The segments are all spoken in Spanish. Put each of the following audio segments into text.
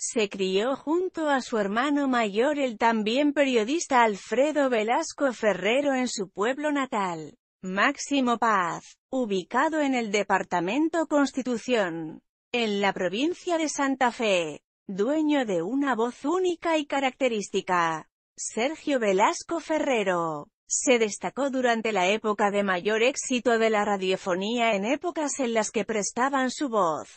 Se crió junto a su hermano mayor el también periodista Alfredo Velasco Ferrero en su pueblo natal, Máximo Paz, ubicado en el departamento Constitución, en la provincia de Santa Fe, dueño de una voz única y característica. Sergio Velasco Ferrero. Se destacó durante la época de mayor éxito de la radiofonía en épocas en las que prestaban su voz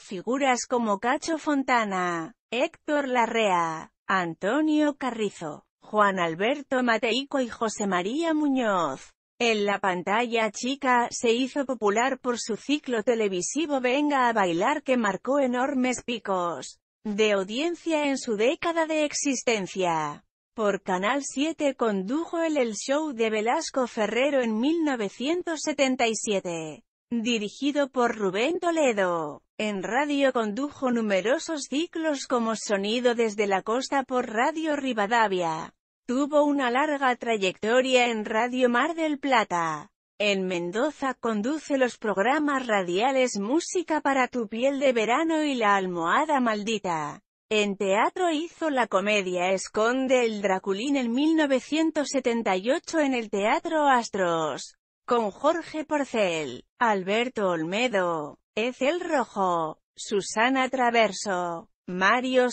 Figuras como Cacho Fontana, Héctor Larrea, Antonio Carrizo, Juan Alberto Mateico y José María Muñoz. En la pantalla chica, se hizo popular por su ciclo televisivo Venga a Bailar que marcó enormes picos de audiencia en su década de existencia. Por Canal 7 condujo el El Show de Velasco Ferrero en 1977 dirigido por Rubén Toledo. En radio condujo numerosos ciclos como Sonido desde la costa por Radio Rivadavia. Tuvo una larga trayectoria en Radio Mar del Plata. En Mendoza conduce los programas radiales Música para tu piel de verano y La almohada maldita. En teatro hizo la comedia Esconde el Draculín en 1978 en el Teatro Astros con Jorge Porcel, Alberto Olmedo, El Rojo, Susana Traverso, Mario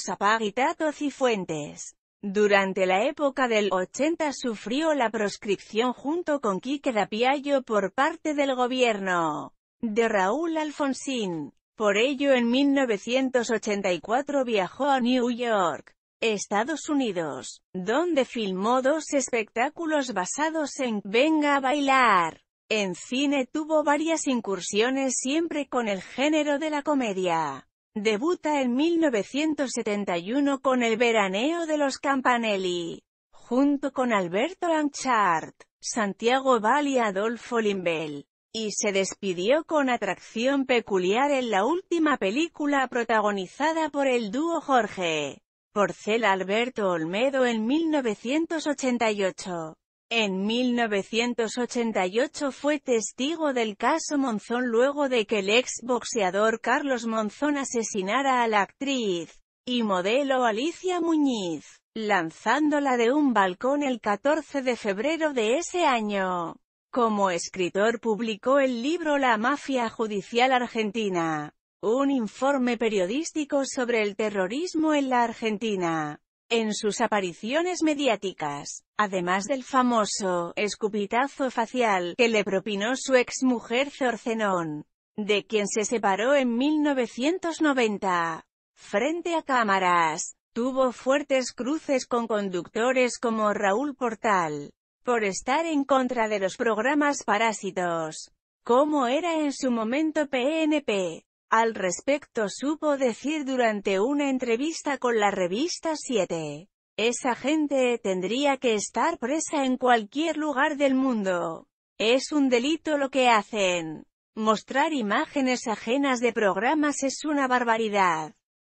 Tato Cifuentes. Durante la época del 80 sufrió la proscripción junto con Quique Dapiallo por parte del gobierno de Raúl Alfonsín. Por ello en 1984 viajó a New York, Estados Unidos, donde filmó dos espectáculos basados en «Venga a bailar», en cine tuvo varias incursiones siempre con el género de la comedia. Debuta en 1971 con El veraneo de los Campanelli, junto con Alberto Lanchart, Santiago Val y Adolfo Limbel, y se despidió con atracción peculiar en la última película protagonizada por el dúo Jorge Porcel Alberto Olmedo en 1988. En 1988 fue testigo del caso Monzón luego de que el ex boxeador Carlos Monzón asesinara a la actriz y modelo Alicia Muñiz, lanzándola de un balcón el 14 de febrero de ese año. Como escritor publicó el libro La Mafia Judicial Argentina, un informe periodístico sobre el terrorismo en la Argentina. En sus apariciones mediáticas, además del famoso escupitazo facial que le propinó su exmujer Zorcenón, de quien se separó en 1990, frente a cámaras, tuvo fuertes cruces con conductores como Raúl Portal, por estar en contra de los programas parásitos, como era en su momento PNP. Al respecto supo decir durante una entrevista con la revista 7. Esa gente tendría que estar presa en cualquier lugar del mundo. Es un delito lo que hacen. Mostrar imágenes ajenas de programas es una barbaridad.